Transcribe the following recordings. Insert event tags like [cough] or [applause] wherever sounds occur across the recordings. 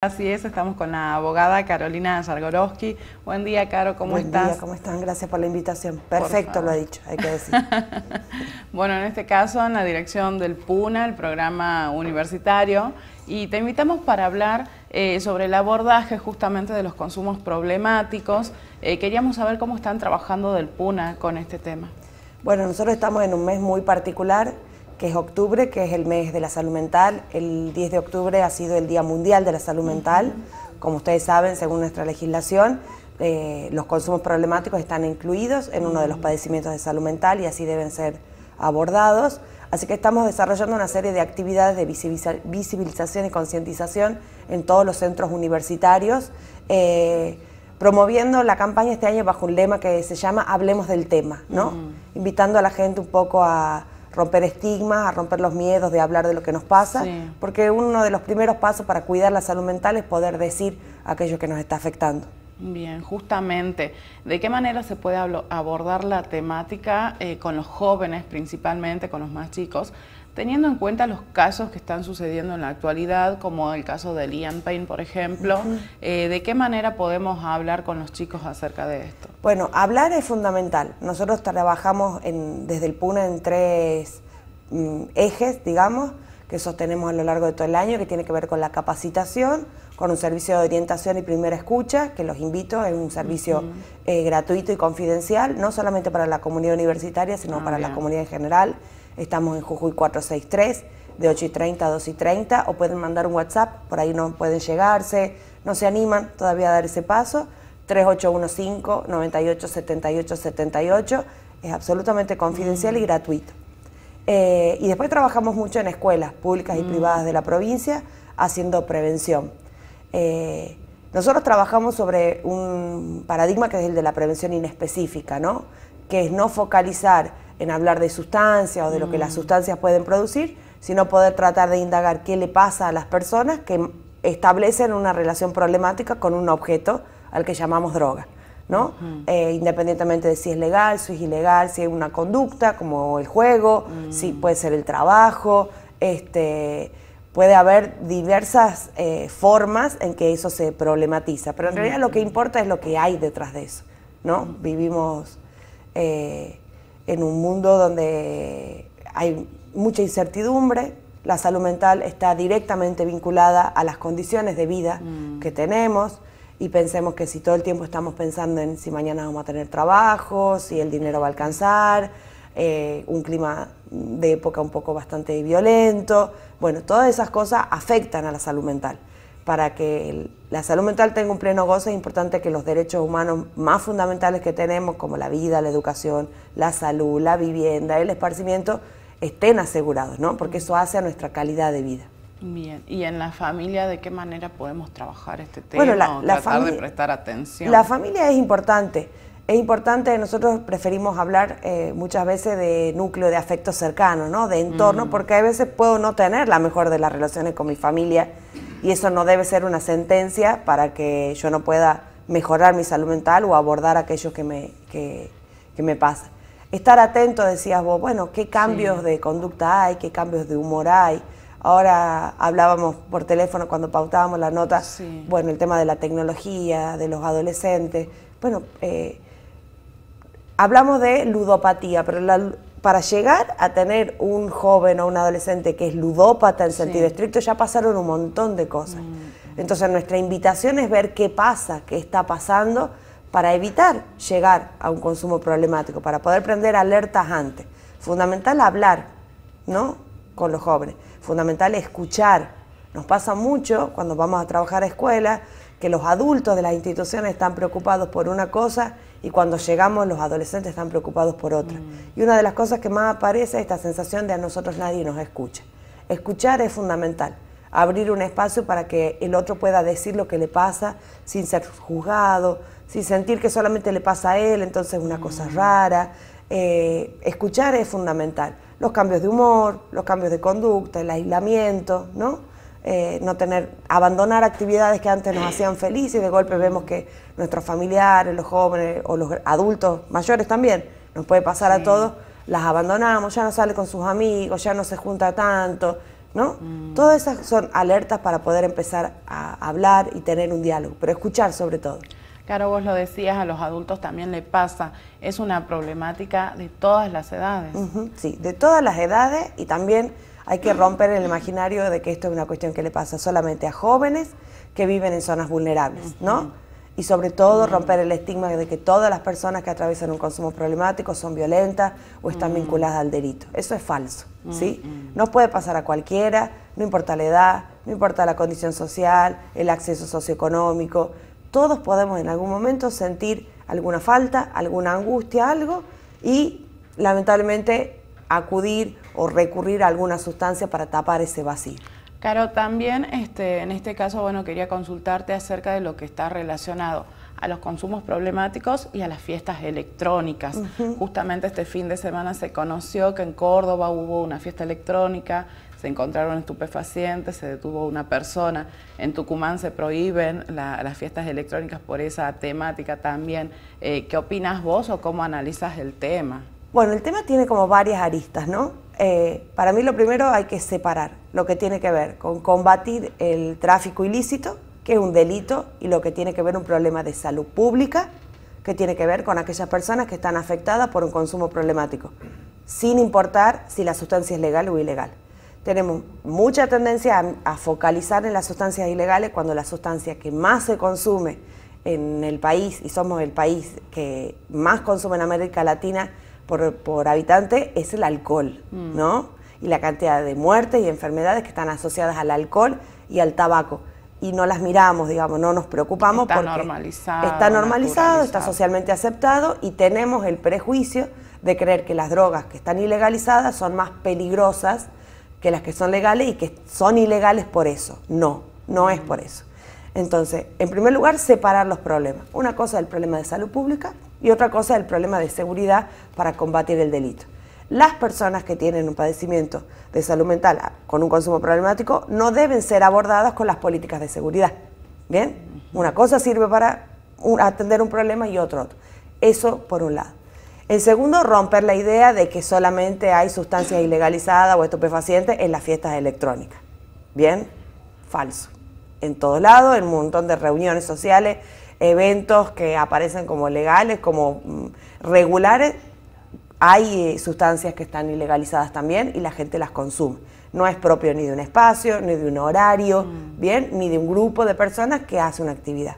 Así es, estamos con la abogada Carolina Zargorowski. Buen día, Caro, ¿cómo estás? Buen día, ¿cómo están? Gracias por la invitación. Perfecto, lo ha dicho, hay que decir. [laughs] bueno, en este caso, en la dirección del PUNA, el programa universitario, y te invitamos para hablar eh, sobre el abordaje justamente de los consumos problemáticos. Eh, queríamos saber cómo están trabajando del PUNA con este tema. Bueno, nosotros estamos en un mes muy particular que es octubre, que es el mes de la salud mental. El 10 de octubre ha sido el Día Mundial de la Salud Mental. Como ustedes saben, según nuestra legislación, eh, los consumos problemáticos están incluidos en uno de los padecimientos de salud mental y así deben ser abordados. Así que estamos desarrollando una serie de actividades de visibilización y concientización en todos los centros universitarios, eh, promoviendo la campaña este año bajo un lema que se llama Hablemos del tema, ¿no? Invitando a la gente un poco a, romper estigmas, a romper los miedos de hablar de lo que nos pasa, porque uno de los primeros pasos para cuidar la salud mental es poder decir aquello que nos está afectando. Bien, justamente, ¿de qué manera se puede abordar la temática eh, con los jóvenes principalmente, con los más chicos, teniendo en cuenta los casos que están sucediendo en la actualidad, como el caso de Liam Payne, por ejemplo, eh, ¿de qué manera podemos hablar con los chicos acerca de esto? Bueno, hablar es fundamental. Nosotros trabajamos desde el PUNA en tres mm, ejes, digamos, que sostenemos a lo largo de todo el año, que tiene que ver con la capacitación, con un servicio de orientación y primera escucha, que los invito, es un servicio eh, gratuito y confidencial, no solamente para la comunidad universitaria, sino ah, para la comunidad en general Estamos en Jujuy 463 de 8 y 30 a 2 y 30 o pueden mandar un WhatsApp, por ahí no pueden llegarse, no se animan todavía a dar ese paso. 3815 987878 es absolutamente confidencial y mm. gratuito. Eh, y después trabajamos mucho en escuelas públicas y mm. privadas de la provincia haciendo prevención. Eh, nosotros trabajamos sobre un paradigma que es el de la prevención inespecífica, que es no focalizar en hablar de sustancias o de lo que las mm. sustancias pueden producir, sino poder tratar de indagar qué le pasa a las personas que establecen una relación problemática con un objeto al que llamamos droga. ¿no? Eh, independientemente de si es legal, si es ilegal, si hay una conducta como el juego, si mm. puede ser el trabajo, este, puede haber diversas eh, formas en que eso se problematiza, pero en realidad lo que importa es lo que hay detrás de eso, ¿no? Vivimos eh, en un mundo donde hay mucha incertidumbre, la salud mental está directamente vinculada a las condiciones de vida mm. que tenemos y pensemos que si todo el tiempo estamos pensando en si mañana vamos a tener trabajo, si el dinero va a alcanzar, eh, un clima de época un poco bastante violento, bueno, todas esas cosas afectan a la salud mental para que la salud mental tenga un pleno gozo, es importante que los derechos humanos más fundamentales que tenemos, como la vida, la educación, la salud, la vivienda, el esparcimiento, estén asegurados, ¿no? Porque eso hace a nuestra calidad de vida. Bien, ¿y en la familia de qué manera podemos trabajar este tema? Bueno, la, la de prestar atención. La familia es importante. Es importante, nosotros preferimos hablar eh, muchas veces de núcleo de afecto cercano, ¿no? De entorno, mm. porque a veces puedo no tener la mejor de las relaciones con mi familia y eso no debe ser una sentencia para que yo no pueda mejorar mi salud mental o abordar aquello que me, que, me pasa. Estar atento, decías vos, bueno, qué cambios de conducta hay, qué cambios de humor hay. Ahora hablábamos por teléfono cuando pautábamos la nota, bueno, el tema de la tecnología, de los adolescentes. Bueno, eh, hablamos de ludopatía, pero la, para llegar a tener un joven o un adolescente que es ludópata en sentido estricto, ya pasaron un montón de cosas. Mm. Entonces nuestra invitación es ver qué pasa, qué está pasando para evitar llegar a un consumo problemático, para poder prender alertas antes. Fundamental hablar, ¿no? Con los jóvenes. Fundamental escuchar. Nos pasa mucho cuando vamos a trabajar a escuela que los adultos de las instituciones están preocupados por una cosa y cuando llegamos los adolescentes están preocupados por otra. Y una de las cosas que más aparece es esta sensación de a nosotros nadie nos escucha. Escuchar es fundamental, abrir un espacio para que el otro pueda decir lo que le pasa sin ser juzgado, sin sentir que solamente le pasa a él, entonces es una cosa mm. rara. Eh, escuchar es fundamental. Los cambios de humor, los cambios de conducta, el aislamiento, ¿no? Eh, no tener, abandonar actividades que antes nos hacían felices y de golpe vemos que nuestros familiares, los jóvenes o los adultos mayores también, nos puede pasar a todos, las abandonamos, ya no sale con sus amigos, ya no se junta tanto, ¿no? Mm. Todas esas son alertas para poder empezar a hablar y tener un diálogo, pero escuchar sobre todo. Claro, vos lo decías, a los adultos también le pasa. Es una problemática de todas las edades. sí, de todas las edades y también hay que romper el imaginario de que esto es una cuestión que le pasa solamente a jóvenes que viven en zonas vulnerables, ¿no? Y sobre todo romper el estigma de que todas las personas que atraviesan un consumo problemático son violentas o están vinculadas al delito. Eso es falso, ¿sí? No puede pasar a cualquiera, no importa la edad, no importa la condición social, el acceso socioeconómico. Todos podemos en algún momento sentir alguna falta, alguna angustia, algo, y lamentablemente acudir o recurrir a alguna sustancia para tapar ese vacío. Caro, también este, en este caso, bueno, quería consultarte acerca de lo que está relacionado a los consumos problemáticos y a las fiestas electrónicas. Justamente este fin de semana se conoció que en Córdoba hubo una fiesta electrónica, se encontraron estupefacientes, se detuvo una persona. En Tucumán se prohíben las fiestas electrónicas por esa temática también. Eh, ¿Qué opinas vos o cómo analizas el tema? Bueno, el tema tiene como varias aristas, ¿no? Eh, para mí lo primero hay que separar lo que tiene que ver con combatir el tráfico ilícito, que es un delito, y lo que tiene que ver un problema de salud pública, que tiene que ver con aquellas personas que están afectadas por un consumo problemático, sin importar si la sustancia es legal o ilegal. Tenemos mucha tendencia a, a focalizar en las sustancias ilegales cuando la sustancia que más se consume en el país, y somos el país que más consume en América Latina, por, habitante es el alcohol, mm. ¿no? Y la cantidad de muertes y enfermedades que están asociadas al alcohol y al tabaco. Y no las miramos, digamos, no nos preocupamos está porque normalizado, está normalizado, está socialmente aceptado y tenemos el prejuicio de creer que las drogas que están ilegalizadas son más peligrosas que las que son legales y que son ilegales por eso. No, no es mm. por eso. Entonces, en primer lugar, separar los problemas. Una cosa es el problema de salud pública y otra cosa es el problema de seguridad para combatir el delito. Las personas que tienen un padecimiento de salud mental con un consumo problemático no deben ser abordadas con las políticas de seguridad. ¿Bien? Una cosa sirve para atender un problema y otro otro. Eso por un lado. El segundo, romper la idea de que solamente hay sustancias ilegalizadas o estupefacientes en las fiestas electrónicas. ¿Bien? Falso. En todos lados, en un montón de reuniones sociales, eventos que aparecen como legales, como mm, regulares, hay eh, sustancias que están ilegalizadas también y la gente las consume. No es propio ni de un espacio, ni de un horario, mm. bien, ni de un grupo de personas que hace una actividad.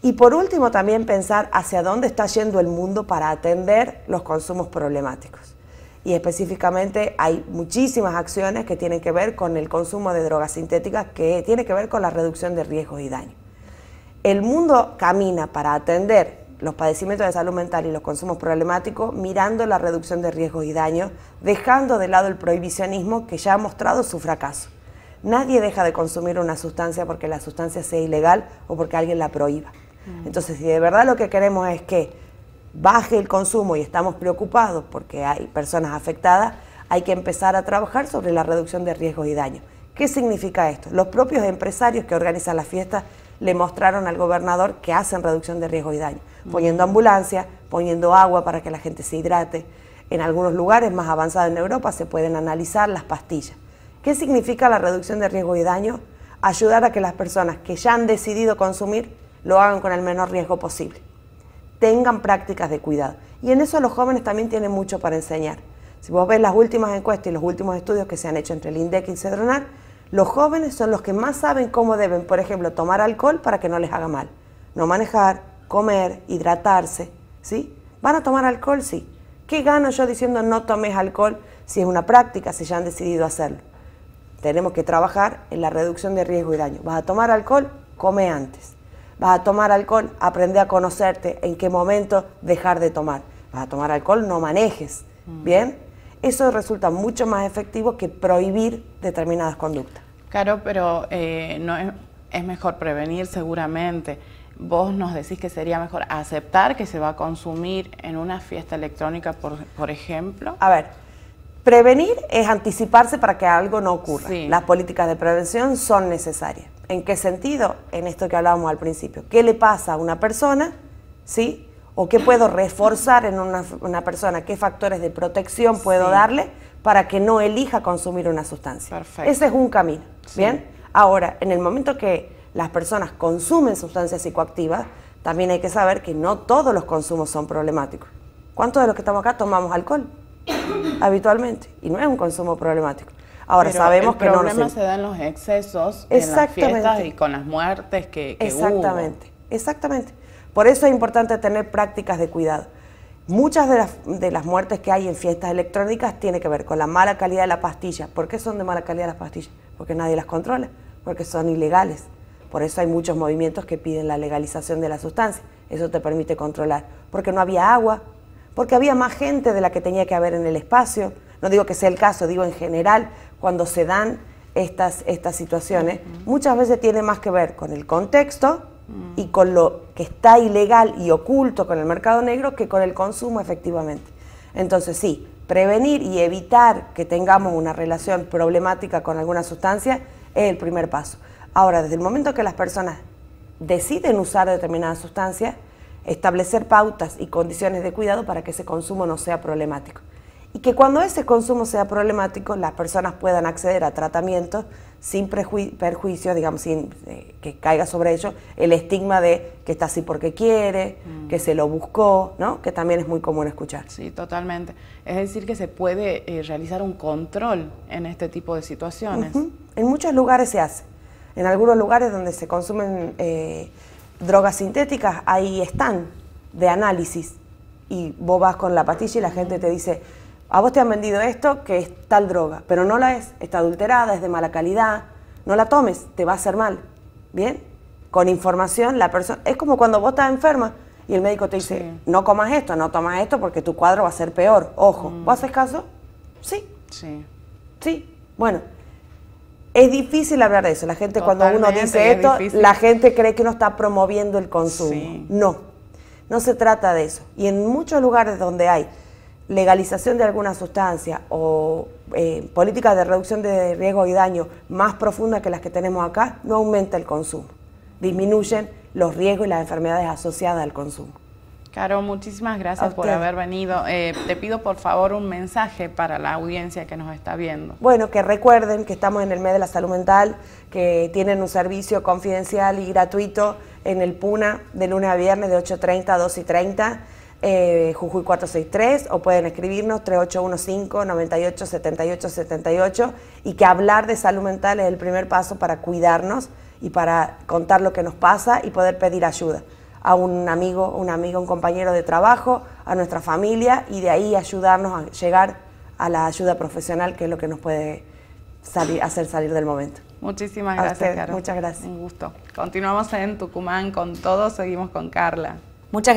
Y por último, también pensar hacia dónde está yendo el mundo para atender los consumos problemáticos. Y específicamente hay muchísimas acciones que tienen que ver con el consumo de drogas sintéticas, que tiene que ver con la reducción de riesgos y daños el mundo camina para atender los padecimientos de salud mental y los consumos problemáticos, mirando la reducción de riesgos y daños, dejando de lado el prohibicionismo que ya ha mostrado su fracaso. Nadie deja de consumir una sustancia porque la sustancia sea ilegal o porque alguien la prohíba. Mm. Entonces, si de verdad lo que queremos es que baje el consumo y estamos preocupados porque hay personas afectadas, hay que empezar a trabajar sobre la reducción de riesgos y daños. ¿Qué significa esto? Los propios empresarios que organizan las fiestas le mostraron al gobernador que hacen reducción de riesgo y daño, poniendo ambulancia, poniendo agua para que la gente se hidrate. En algunos lugares más avanzados en Europa se pueden analizar las pastillas. ¿Qué significa la reducción de riesgo y daño? Ayudar a que las personas que ya han decidido consumir lo hagan con el menor riesgo posible. Tengan prácticas de cuidado. Y en eso los jóvenes también tienen mucho para enseñar. Si vos ves las últimas encuestas y los últimos estudios que se han hecho entre el INDEC y el los jóvenes son los que más saben cómo deben, por ejemplo, tomar alcohol para que no les haga mal. No manejar, comer, hidratarse, ¿sí? ¿Van a tomar alcohol? Sí. ¿Qué gano yo diciendo no tomes alcohol si es una práctica, si ya han decidido hacerlo? Tenemos que trabajar en la reducción de riesgo y daño. ¿Vas a tomar alcohol? Come antes. ¿Vas a tomar alcohol? Aprende a conocerte en qué momento dejar de tomar. ¿Vas a tomar alcohol? No manejes. Mm. ¿Bien? eso resulta mucho más efectivo que prohibir determinadas conductas. Claro, pero eh, no es, mejor prevenir seguramente. Vos nos decís que sería mejor aceptar que se va a consumir en una fiesta electrónica, por, ejemplo. A ver, prevenir es anticiparse para que algo no ocurra. Las políticas de prevención son necesarias. ¿En qué sentido? En esto que hablábamos al principio. ¿Qué le pasa a una persona ¿sí? o qué puedo reforzar en una, persona, qué factores de protección puedo darle para que no elija consumir una sustancia. Ese es un camino, ¿bien? Ahora, en el momento que las personas consumen sustancias psicoactivas, también hay que saber que no todos los consumos son problemáticos. ¿Cuántos de los que estamos acá tomamos alcohol? [coughs] habitualmente, y no es un consumo problemático. Ahora sabemos que no. El problema se dan los excesos, en las fiestas y con las muertes que, exactamente, exactamente. Por eso es importante tener prácticas de cuidado. Muchas de las, muertes que hay en fiestas electrónicas ...tiene que ver con la mala calidad de la pastilla. ¿Por qué son de mala calidad las pastillas? Porque nadie las controla, porque son ilegales. Por eso hay muchos movimientos que piden la legalización de la sustancia. Eso te permite controlar. Porque no había agua, porque había más gente de la que tenía que haber en el espacio. No digo que sea el caso, digo en general, cuando se dan estas, estas situaciones, muchas veces tiene más que ver con el contexto, y con lo que está ilegal y oculto con el mercado negro que con el consumo efectivamente. Entonces sí, prevenir y evitar que tengamos una relación problemática con alguna sustancia es el primer paso. Ahora, desde el momento que las personas deciden usar determinadas sustancias, establecer pautas y condiciones de cuidado para que ese consumo no sea problemático y que cuando ese consumo sea problemático, las personas puedan acceder a tratamientos sin perjuicio, digamos, sin eh, que caiga sobre ellos el estigma de que está así porque quiere, que mm. se lo buscó, ¿no? Que también es muy común escuchar. Sí, totalmente. Es decir, que se puede eh, realizar un control en este tipo de situaciones. En muchos lugares se hace. En algunos lugares donde se consumen eh, drogas sintéticas, ahí están de análisis y vos vas con la pastilla y la gente te dice, a vos te han vendido esto que es tal droga, pero no la es, está adulterada, es de mala calidad, no la tomes, te va a hacer mal. ¿Bien? Con información, la persona. Es como cuando vos estás enferma y el médico te dice, no comas esto, no tomas esto porque tu cuadro va a ser peor. Ojo, mm. ¿vos haces caso? Sí. Sí. Sí. Bueno, es difícil hablar de eso. La gente cuando uno dice esto, la gente cree que uno está promoviendo el consumo. No, no se trata de eso. Y en muchos lugares donde hay legalización de alguna sustancia o eh, políticas de reducción de riesgo y daño más profundas que las que tenemos acá, no aumenta el consumo, disminuyen los riesgos y las enfermedades asociadas al consumo. Caro, muchísimas gracias por haber venido. Eh, te pido por favor un mensaje para la audiencia que nos está viendo. Bueno, que recuerden que estamos en el mes de la salud mental, que tienen un servicio confidencial y gratuito en el PUNA de lunes a viernes de 8.30 a 12.30 eh, Jujuy 463 o pueden escribirnos 3815 98 78 78 y que hablar de salud mental es el primer paso para cuidarnos y para contar lo que nos pasa y poder pedir ayuda a un amigo, un amigo, un compañero de trabajo, a nuestra familia y de ahí ayudarnos a llegar a la ayuda profesional que es lo que nos puede salir, hacer salir del momento. Muchísimas gracias, Muchas gracias. Un gusto. Continuamos en Tucumán con todo, seguimos con Carla. Muchas gracias.